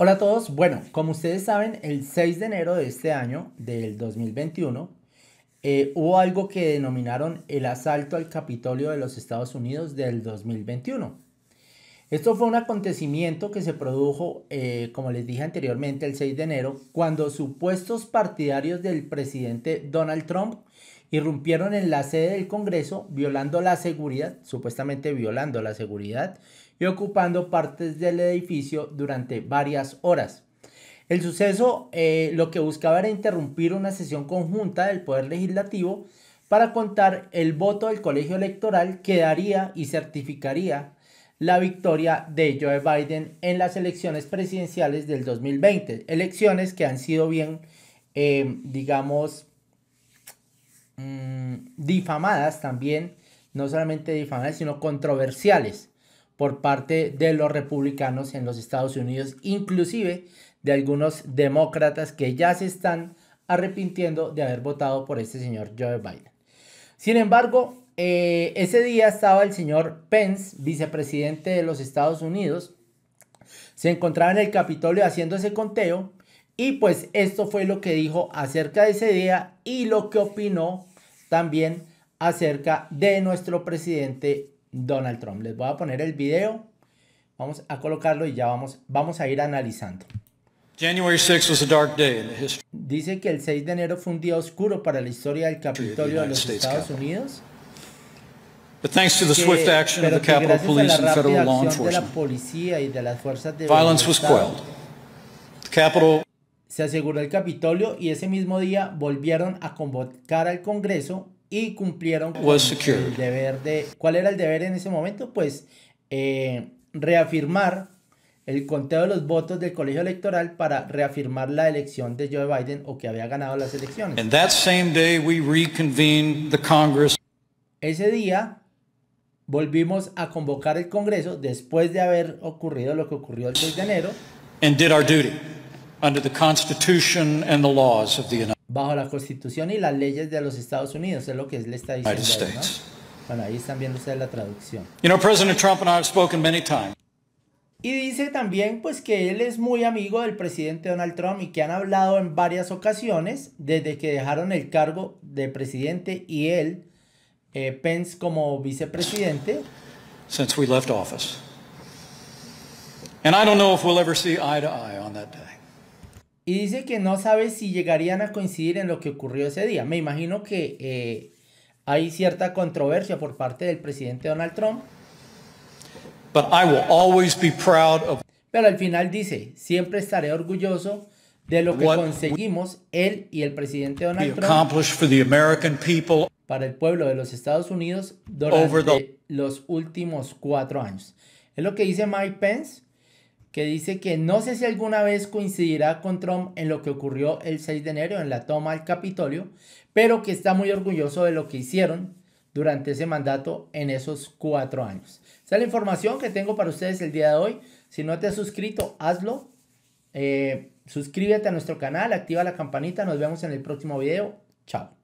Hola a todos. Bueno, como ustedes saben, el 6 de enero de este año, del 2021, eh, hubo algo que denominaron el asalto al Capitolio de los Estados Unidos del 2021. Esto fue un acontecimiento que se produjo, eh, como les dije anteriormente, el 6 de enero, cuando supuestos partidarios del presidente Donald Trump irrumpieron en la sede del Congreso violando la seguridad, supuestamente violando la seguridad, y ocupando partes del edificio durante varias horas. El suceso eh, lo que buscaba era interrumpir una sesión conjunta del Poder Legislativo para contar el voto del colegio electoral que daría y certificaría la victoria de Joe Biden en las elecciones presidenciales del 2020, elecciones que han sido bien, eh, digamos, Mm, difamadas también, no solamente difamadas, sino controversiales por parte de los republicanos en los Estados Unidos, inclusive de algunos demócratas que ya se están arrepintiendo de haber votado por este señor Joe Biden. Sin embargo, eh, ese día estaba el señor Pence, vicepresidente de los Estados Unidos, se encontraba en el Capitolio haciendo ese conteo y pues esto fue lo que dijo acerca de ese día y lo que opinó también acerca de nuestro presidente Donald Trump. Les voy a poner el video, vamos a colocarlo y ya vamos, vamos a ir analizando. January was a dark day in the history. Dice que el 6 de enero fue un día oscuro para la historia del Capitolio de los Estados Unidos. Pero gracias a la swift de la policía y de las fuerzas de violence was se aseguró el Capitolio y ese mismo día volvieron a convocar al Congreso y cumplieron el deber de... ¿Cuál era el deber en ese momento? Pues eh, reafirmar el conteo de los votos del colegio electoral para reafirmar la elección de Joe Biden o que había ganado las elecciones. Ese día volvimos a convocar el Congreso después de haber ocurrido lo que ocurrió el 6 de enero. And did our the Constitution bajo la Constitución y las leyes de los Estados Unidos, es lo que él está diciendo. Bueno, ahí están viendo ustedes la traducción. Y dice también pues que él es muy amigo del presidente Donald Trump y que han hablado en varias ocasiones desde que dejaron el cargo de presidente y él, eh, Pence como vicepresidente. Since we left office. And I don't know if we'll ever see eye to eye on that day. Y dice que no sabe si llegarían a coincidir en lo que ocurrió ese día. Me imagino que eh, hay cierta controversia por parte del presidente Donald Trump. always Pero al final dice, siempre estaré orgulloso de lo que conseguimos él y el presidente Donald Trump para el pueblo de los Estados Unidos durante los últimos cuatro años. Es lo que dice Mike Pence que dice que no sé si alguna vez coincidirá con Trump en lo que ocurrió el 6 de enero en la toma al Capitolio, pero que está muy orgulloso de lo que hicieron durante ese mandato en esos cuatro años. Esa es la información que tengo para ustedes el día de hoy. Si no te has suscrito, hazlo. Eh, suscríbete a nuestro canal, activa la campanita. Nos vemos en el próximo video. Chao.